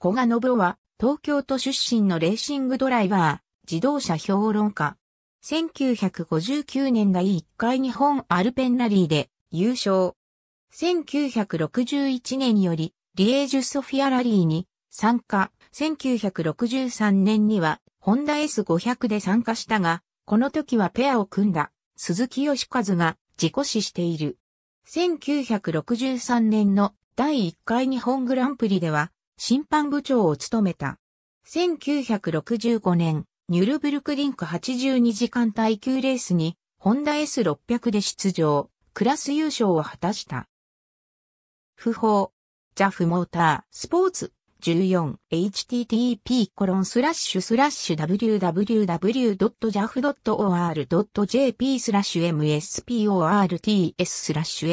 古賀信夫は、東京都出身のレーシングドライバー、自動車評論家。1959年第1回日本アルペンラリーで優勝。1961年より、リエージュソフィアラリーに参加。1963年には、ホンダ S500 で参加したが、この時はペアを組んだ、鈴木義和が自己死している。1963年の第1回日本グランプリでは、審判部長を務めた。1965年、ニュルブルクリンク82時間耐久レースに、ホンダ S600 で出場、クラス優勝を果たした。不法、ジャフモーター、スポーツ、14http コロンスラッシュスラッシュ www.jaf.or.jp スラッシュ msports スラッシ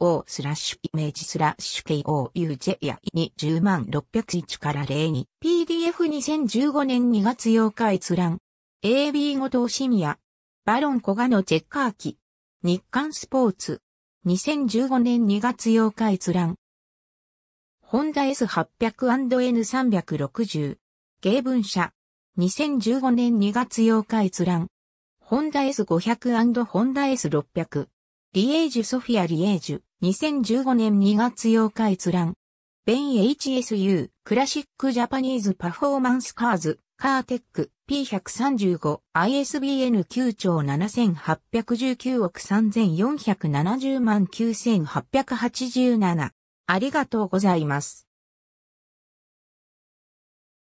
ュ msinxo スラッシュイメージスラッシュ kouje や20 601から02 PDF2015 年2月8日閲覧 AB ごと深夜バロン小賀のチェッカー機日刊スポーツ2015年2月8日閲覧ホンダ S800&N360。芸文社。2015年2月8日閲覧。ホンダ S500& ホンダ S600。リエージュソフィアリエージュ。2015年2月8日閲覧。ベン HSU クラシックジャパニーズパフォーマンスカーズ。カーテック P135 ISBN 9兆7819億3470万9887ありがとうございます。